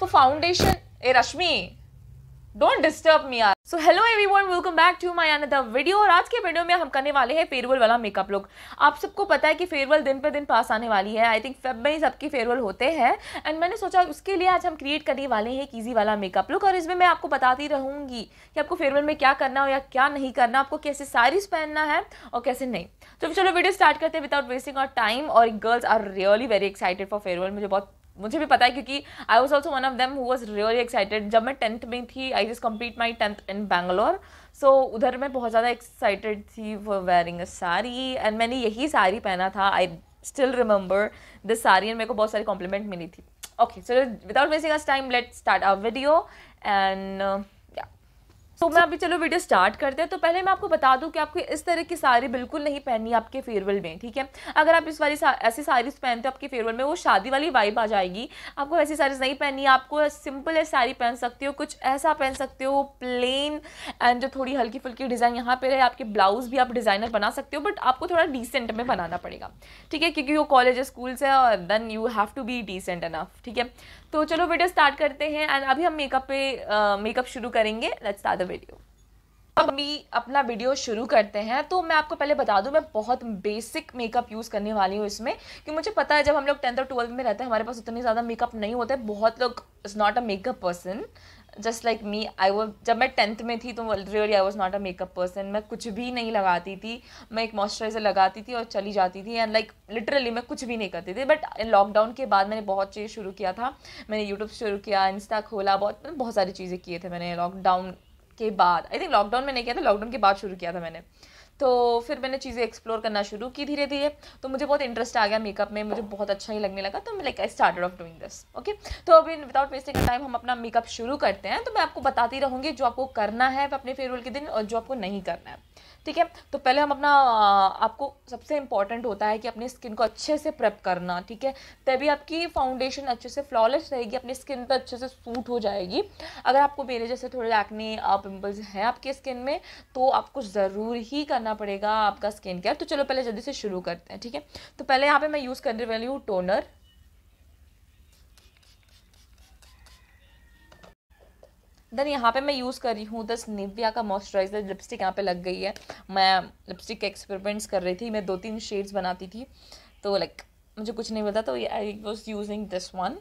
तो foundation a Rashmi don't disturb me are so hello everyone welcome back to my another video और आज के video में हम करने वाले हैं फेयरवेल वाला मेकअप लुक आप सबको पता है कि फेयरवेल दिन पर दिन पास आने वाली है आई थिंक फेब में ही सबके फेयरवेल होते हैं एंड मैंने सोचा उसके लिए आज हम क्रिएट करने वाले हैं एक ईजी वाला मेकअप लुक और इसमें मैं आपको बताती रहूँगी कि आपको फेयरवेल में क्या करना हो या क्या नहीं करना आपको कैसे साड़ीज पहनना है और कैसे नहीं तो चलो वीडियो स्टार्ट करते हैं विदाउट वेस्टिंग और टाइम और girls are really very excited for farewell मुझे बहुत मुझे भी पता है क्योंकि I was also one of them who was really excited जब मैं टेंथ में थी I just complete my tenth in Bangalore so उधर मैं बहुत ज़्यादा एक्साइटेड थी for wearing a sari and मैंने यही साड़ी पहना था I still remember this sari and मेरे को बहुत सारी कॉम्प्लीमेंट मिली थी okay so without wasting us time let start our video and तो मैं अभी चलो वीडियो स्टार्ट करते हैं तो पहले मैं आपको बता दूं कि आपको इस तरह की साड़ी बिल्कुल नहीं पहननी आपके फेयरवेल में ठीक है अगर आप इस वाली ऐसी साड़ीज पहनते हो आपके फेयरवेल में वो शादी वाली वाइब आ जाएगी आपको ऐसी साड़ीज नहीं पहननी आपको सिंपल है साड़ी पहन सकते हो कुछ ऐसा पहन सकते हो प्लेन एंड जो थोड़ी हल्की फुल्की डिज़ाइन यहाँ पर रहे आपके ब्लाउज़ भी आप डिज़ाइनर बना सकते हो बट आपको थोड़ा डिसेंट में बनाना पड़ेगा ठीक है क्योंकि वो कॉलेज स्कूल्स है और then you have to be decent enough ठीक है तो चलो वीडियो स्टार्ट करते हैं एंड अभी हम मेकअप पे मेकअप शुरू करेंगे लेट्स स्टार्ट द वीडियो अब भी अपना वीडियो शुरू करते हैं तो मैं आपको पहले बता दूं मैं बहुत बेसिक मेकअप यूज़ करने वाली हूँ इसमें कि मुझे पता है जब हम लोग टेंथ और ट्वेल्थ में रहते हैं हमारे पास उतने ज़्यादा मेकअप नहीं होते बहुत लोग is not a makeup person just like me I वो जब मैं टेंथ में थी तो really I was not a makeup person मैं कुछ भी नहीं लगाती थी मैं एक मॉइस्चराइजर लगाती थी और चली जाती थी एंड लाइक लिटरली मैं कुछ भी नहीं करती थी बट लॉकडाउन के बाद मैंने बहुत चीज़ शुरू किया था मैंने यूट्यूब शुरू किया इंस्टा खोला बहुत बहुत सारी चीज़ें किए थे मैंने लॉकडाउन के बाद आई थिंक लॉकडाउन में नहीं किया था लॉकडाउन के बाद शुरू किया था मैंने तो फिर मैंने चीज़ें एक्सप्लोर करना शुरू की धीरे धीरे तो मुझे बहुत इंटरेस्ट आ गया मेकअप में मुझे बहुत अच्छा ही लगने लगा तो मैं like I started off doing this okay तो अभी विदाउट वेस्टिंग टाइम हम अपना मेकअप शुरू करते हैं तो मैं आपको बताती रहूँगी जो आपको करना है अपने फेयरवेल के दिन और जो आपको नहीं करना है ठीक है तो पहले हम अपना आपको सबसे इंपॉर्टेंट होता है कि अपनी स्किन को अच्छे से प्रेप करना ठीक है तभी आपकी फाउंडेशन अच्छे से फ्लॉलेस रहेगी अपनी स्किन पर अच्छे से सूट हो जाएगी अगर आपको मेरे जैसे थोड़े एक्ने पिम्पल्स हैं आपकी स्किन में तो आपको ज़रूर ही करना पड़ेगा आपका स्किन केयर तो चलो पहले जल्दी से शुरू करते हैं ठीक है तो पहले यहाँ पर मैं यूज़ करने वाली हूँ टोनर देन यहाँ पे मैं यूज़ कर रही हूँ दस निविया का मॉइस्चराइज़र लिपस्टिक यहाँ पे लग गई है मैं लिपस्टिक के एक्सपेरिमेंट्स कर रही थी मैं दो तीन शेड्स बनाती थी तो लाइक मुझे कुछ नहीं मिलता तो I was using this one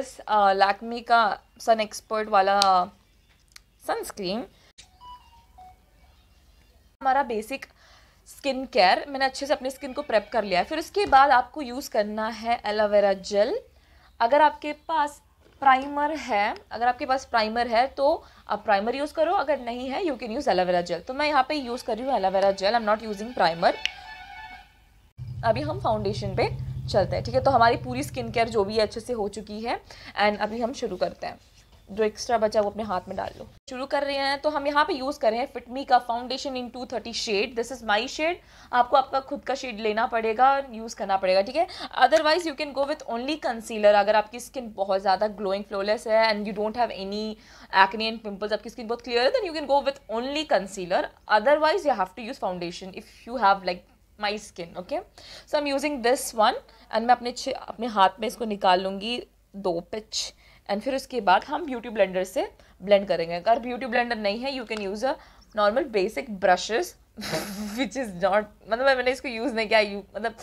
दस लैकमी का सन एक्सपर्ट वाला सनस्क्रीन हमारा बेसिक स्किन केयर मैंने अच्छे से अपनी स्किन को प्रेप कर लिया है फिर उसके बाद आपको यूज़ करना है एलोवेरा जेल अगर आपके पास प्राइमर है अगर आपके पास प्राइमर है तो आप प्राइमर यूज़ करो अगर नहीं है you can use aloe vera gel तो मैं यहाँ पे यूज़ कर रही हूँ aloe vera gel I am not using primer अभी हम फाउंडेशन पे चलते हैं ठीक है तो हमारी पूरी स्किन केयर जो भी है अच्छे से हो चुकी है एंड अभी हम शुरू करते हैं जो एक्स्ट्रा बचा वो अपने हाथ में डाल लो शुरू कर रहे हैं तो हम यहाँ पे यूज़ कर रहे हैं फिटमी का foundation in two thirty shade this is my shade आपको आपका खुद का शेड लेना पड़ेगा यूज़ करना पड़ेगा ठीक है otherwise you can go with only concealer अगर आपकी स्किन बहुत ज़्यादा ग्लोइंग फ्लोलेस है and you don't have any acne and pimples आपकी स्किन बहुत क्लियर है then you can go with only concealer otherwise you have to use foundation if you have like my skin okay so I am using this one and मैं अपने अपने हाथ में इसको निकाल लूँगी दो पिच एंड फिर उसके बाद हम ब्यूटी ब्लेंडर से ब्लेंड करेंगे अगर ब्यूटी ब्लेंडर नहीं है you can use a normal basic brushes which is not मतलब मैंने इसको यूज़ नहीं किया यू मतलब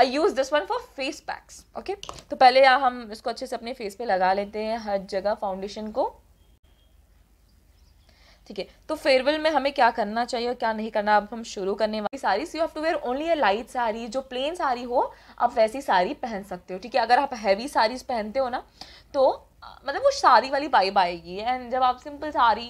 I use this one for face packs okay तो पहले हम इसको अच्छे से अपने फेस पे लगा लेते हैं हर जगह फाउंडेशन को ठीक है तो फेयरवेल में हमें क्या करना चाहिए और क्या नहीं करना अब हम शुरू करने वाली सारी सी you have to wear only a light sari जो प्लेन साड़ी हो आप वैसी साड़ी पहन सकते हो ठीक है अगर आप हैवी साड़ीज पहनते हो ना तो मतलब वो साड़ी वाली वाइब आएगी एंड जब आप सिंपल साड़ी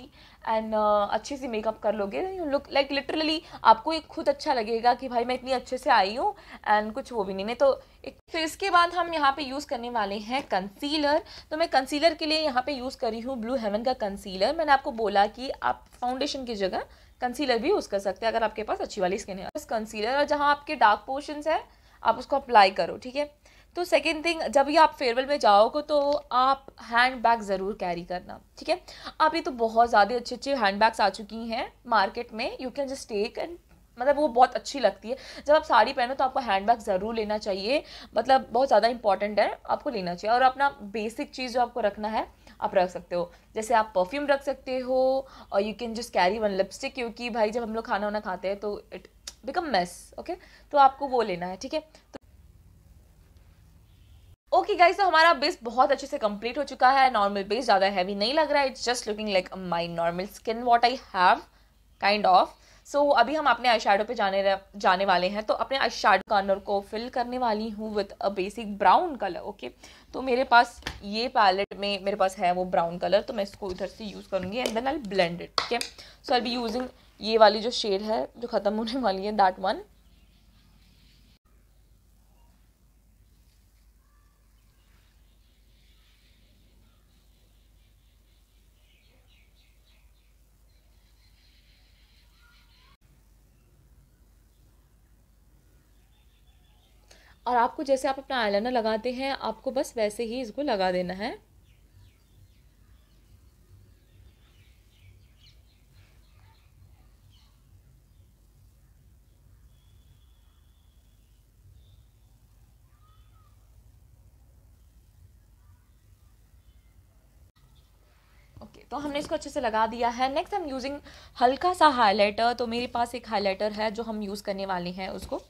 एंड uh, अच्छे से मेकअप कर लोगे लुक लाइक लिटरली आपको एक खुद अच्छा लगेगा कि भाई मैं इतनी अच्छे से आई हूँ एंड कुछ वो भी नहीं नहीं तो एक फिर इसके बाद हम यहाँ पे यूज़ करने वाले हैं कंसीलर तो मैं कंसीलर के लिए यहाँ पे यूज़ करी हूँ ब्लू हेवन का कंसीलर मैंने आपको बोला कि आप फाउंडेशन की जगह कंसीलर भी यूज़ कर सकते हैं अगर आपके पास अच्छी वाली स्किन है बस कंसीलर और जहाँ आपके डार्क पोर्शन है आप उसको अप्लाई करो ठीक है तो सेकेंड थिंग जब भी आप फेयरवेल में जाओगे तो आप हैंड बैग ज़रूर कैरी करना ठीक है आप ये तो बहुत ज़्यादा अच्छे अच्छे हैंड बैग्स आ चुकी हैं मार्केट में you can just take and मतलब वो बहुत अच्छी लगती है जब आप साड़ी पहनो तो आपको हैंड बैग ज़रूर लेना चाहिए मतलब बहुत ज़्यादा इंपॉर्टेंट है आपको लेना चाहिए और अपना बेसिक चीज़ जो आपको रखना है आप रख सकते हो जैसे आप परफ्यूम रख सकते हो और you can just carry one lipstick क्योंकि भाई जब हम लोग खाना वाना खाते हैं तो इट बिकम मेस ओके तो आपको वो लेना है ठीक है तो गाइस तो हमारा बेस बहुत अच्छे से कंप्लीट हो चुका है नॉर्मल बेस ज़्यादा हैवी नहीं लग रहा है it's just looking like my normal skin what I have kind of so अभी हम अपने आई शेडो पर जाने जाने वाले हैं तो अपने आई शेडो कॉर्नर को फिल करने वाली हूँ with a basic brown colour okay तो मेरे पास ये पैलेट में मेरे पास है वो ब्राउन कलर तो मैं इसको इधर से यूज़ करूँगी and then I blend it ठीक है सो आई बी यूजिंग ये वाली जो शेड है जो ख़त्म होने वाली है दैट वन और आपको जैसे आप अपना आईलाइनर लगाते हैं आपको बस वैसे ही इसको लगा देना है तो हमने इसको अच्छे से लगा दिया है नेक्स्ट हम यूजिंग हल्का सा हाईलाइटर तो मेरे पास एक हाईलाइटर है जो हम यूज़ करने वाले हैं उसको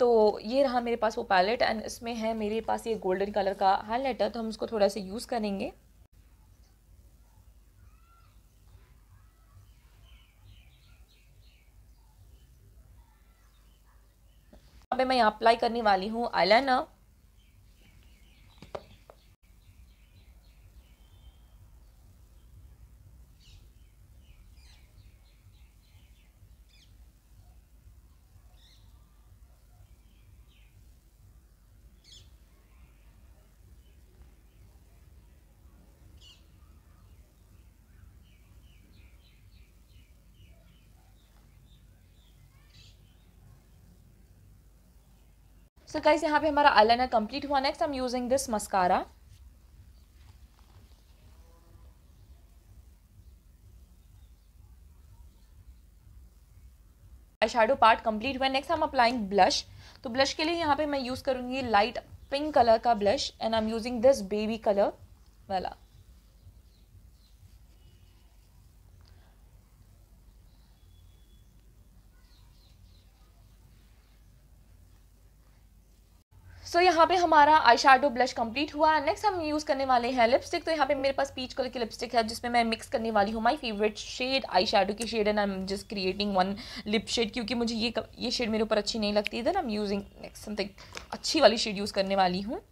तो ये रहा मेरे पास वो पैलेट एंड इसमें है मेरे पास ये गोल्डन कलर का हाईलाइटर तो हम इसको थोड़ा सा यूज़ करेंगे अब मैं यहाँ अप्लाई करने वाली हूँ आईलाइनर सो so यहाँ पे हमारा आईलाइनर कंप्लीट हुआ next I am using this mascara shadow part complete हुआ नेक्स्ट हम अप्लाइंग ब्लश तो ब्लश के लिए यहाँ पे मैं यूज़ करूंगी लाइट पिंक कलर का blush and I am using this baby colour वाला सो so, यहाँ पे हमारा आई शेडो ब्लश कंप्लीट हुआ नेक्स्ट हम यूज़ करने वाले हैं लिपस्टिक तो यहाँ पे मेरे पास पीच कलर की लिपस्टिक है जिसमें मैं मिक्स करने वाली हूँ my favourite shade eye shadow की shade and I am just creating one lip shade क्योंकि मुझे ये ये शेड मेरे ऊपर अच्छी नहीं लगती इधर I am using next something अच्छी वाली शेड यूज़ करने वाली हूँ